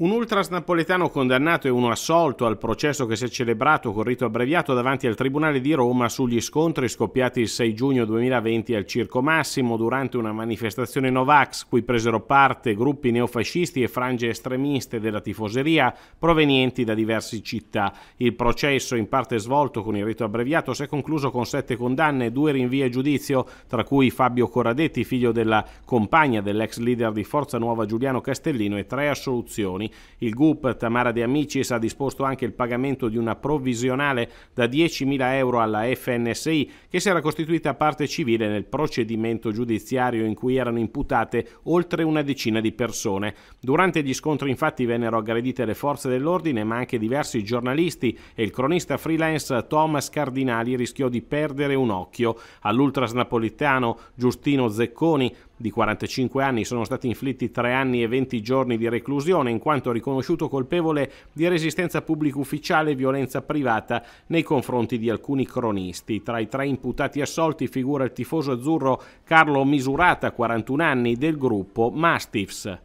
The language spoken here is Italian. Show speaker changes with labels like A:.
A: Un ultras napoletano condannato e uno assolto al processo che si è celebrato con rito abbreviato davanti al Tribunale di Roma sugli scontri scoppiati il 6 giugno 2020 al Circo Massimo durante una manifestazione Novax cui presero parte gruppi neofascisti e frange estremiste della tifoseria provenienti da diverse città. Il processo, in parte svolto con il rito abbreviato, si è concluso con sette condanne e due rinvii a giudizio, tra cui Fabio Corradetti, figlio della compagna dell'ex leader di Forza Nuova Giuliano Castellino, e tre assoluzioni. Il GUP Tamara De Amicis ha disposto anche il pagamento di una provvisionale da 10.000 euro alla FNSI che si era costituita parte civile nel procedimento giudiziario in cui erano imputate oltre una decina di persone. Durante gli scontri infatti vennero aggredite le forze dell'ordine ma anche diversi giornalisti e il cronista freelance Thomas Cardinali rischiò di perdere un occhio. All'ultras napolitano Giustino Zecconi di 45 anni sono stati inflitti 3 anni e 20 giorni di reclusione in quanto riconosciuto colpevole di resistenza pubblico ufficiale e violenza privata nei confronti di alcuni cronisti. Tra i tre imputati assolti figura il tifoso azzurro Carlo Misurata, 41 anni, del gruppo Mastiffs.